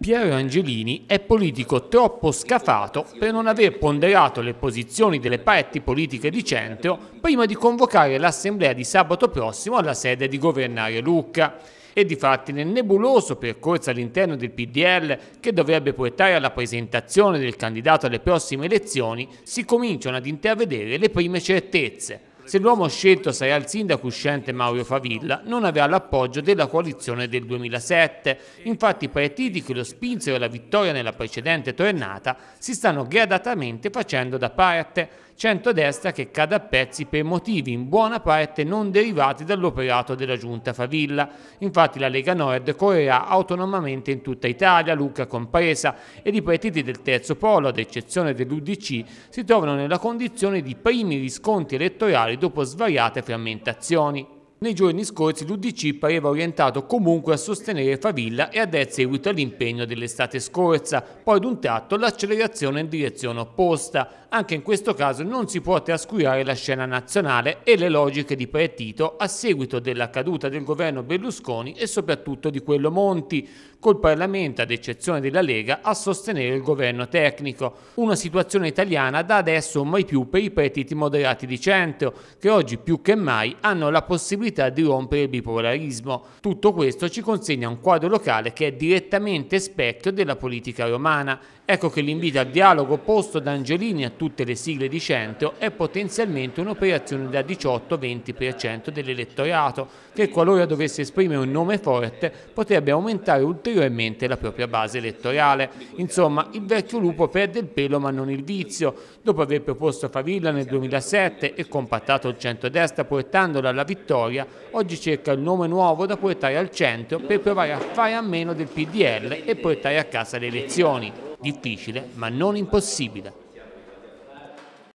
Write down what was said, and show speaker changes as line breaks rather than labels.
Piero Angelini è politico troppo scafato per non aver ponderato le posizioni delle parti politiche di centro prima di convocare l'assemblea di sabato prossimo alla sede di Governare Lucca. E difatti nel nebuloso percorso all'interno del PDL che dovrebbe portare alla presentazione del candidato alle prossime elezioni si cominciano ad intravedere le prime certezze se l'uomo scelto sarà il sindaco uscente Mauro Favilla, non avrà l'appoggio della coalizione del 2007. Infatti i partiti che lo spinsero alla vittoria nella precedente tornata si stanno gradatamente facendo da parte centrodestra che cade a pezzi per motivi in buona parte non derivati dall'operato della giunta Favilla. Infatti la Lega Nord correrà autonomamente in tutta Italia, Lucca compresa, ed i partiti del terzo polo, ad eccezione dell'UDC, si trovano nella condizione di primi riscontri elettorali dopo svariate frammentazioni. Nei giorni scorsi l'Udc pareva orientato comunque a sostenere Favilla e ad dato seguito all'impegno dell'estate scorsa, poi ad un tratto l'accelerazione in direzione opposta. Anche in questo caso non si può trascurare la scena nazionale e le logiche di partito a seguito della caduta del governo Berlusconi e soprattutto di quello Monti, col Parlamento ad eccezione della Lega a sostenere il governo tecnico. Una situazione italiana da adesso mai più per i partiti moderati di centro, che oggi più che mai hanno la possibilità possibilità di rompere il bipolarismo. Tutto questo ci consegna un quadro locale che è direttamente specchio della politica romana. Ecco che l'invito al dialogo posto da Angelini a tutte le sigle di centro è potenzialmente un'operazione da 18-20% dell'elettorato, che qualora dovesse esprimere un nome forte potrebbe aumentare ulteriormente la propria base elettorale. Insomma, il vecchio lupo perde il pelo ma non il vizio. Dopo aver proposto Favilla nel 2007 e compattato il centrodestra portandola alla vittoria, Italia oggi cerca il nome nuovo da portare al centro per provare a fare a meno del PDL e portare a casa le elezioni. Difficile ma non impossibile.